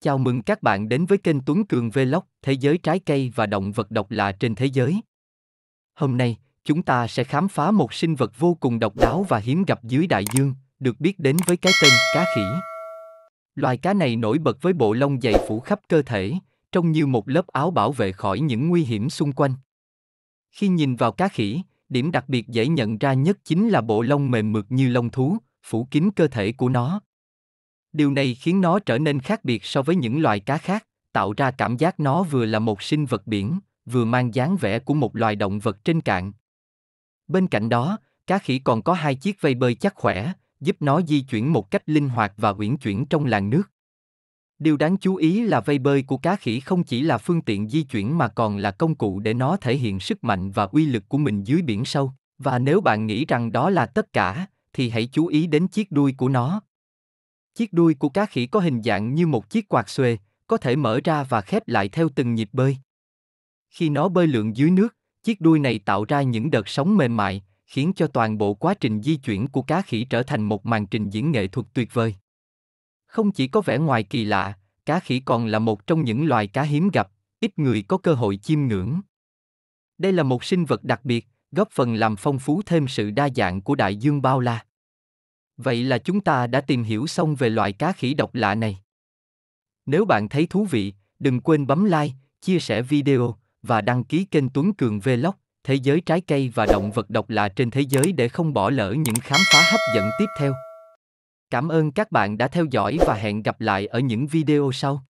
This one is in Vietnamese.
Chào mừng các bạn đến với kênh Tuấn Cường Vlog, thế giới trái cây và động vật độc lạ trên thế giới. Hôm nay, chúng ta sẽ khám phá một sinh vật vô cùng độc đáo và hiếm gặp dưới đại dương, được biết đến với cái tên cá khỉ. Loài cá này nổi bật với bộ lông dày phủ khắp cơ thể, trông như một lớp áo bảo vệ khỏi những nguy hiểm xung quanh. Khi nhìn vào cá khỉ, điểm đặc biệt dễ nhận ra nhất chính là bộ lông mềm mượt như lông thú, phủ kín cơ thể của nó, Điều này khiến nó trở nên khác biệt so với những loài cá khác, tạo ra cảm giác nó vừa là một sinh vật biển, vừa mang dáng vẻ của một loài động vật trên cạn. Bên cạnh đó, cá khỉ còn có hai chiếc vây bơi chắc khỏe, giúp nó di chuyển một cách linh hoạt và uyển chuyển trong làn nước. Điều đáng chú ý là vây bơi của cá khỉ không chỉ là phương tiện di chuyển mà còn là công cụ để nó thể hiện sức mạnh và uy lực của mình dưới biển sâu. Và nếu bạn nghĩ rằng đó là tất cả, thì hãy chú ý đến chiếc đuôi của nó, Chiếc đuôi của cá khỉ có hình dạng như một chiếc quạt xuề, có thể mở ra và khép lại theo từng nhịp bơi. Khi nó bơi lượn dưới nước, chiếc đuôi này tạo ra những đợt sóng mềm mại, khiến cho toàn bộ quá trình di chuyển của cá khỉ trở thành một màn trình diễn nghệ thuật tuyệt vời. Không chỉ có vẻ ngoài kỳ lạ, cá khỉ còn là một trong những loài cá hiếm gặp, ít người có cơ hội chiêm ngưỡng. Đây là một sinh vật đặc biệt, góp phần làm phong phú thêm sự đa dạng của đại dương bao la. Vậy là chúng ta đã tìm hiểu xong về loại cá khỉ độc lạ này. Nếu bạn thấy thú vị, đừng quên bấm like, chia sẻ video và đăng ký kênh Tuấn Cường Vlog, thế giới trái cây và động vật độc lạ trên thế giới để không bỏ lỡ những khám phá hấp dẫn tiếp theo. Cảm ơn các bạn đã theo dõi và hẹn gặp lại ở những video sau.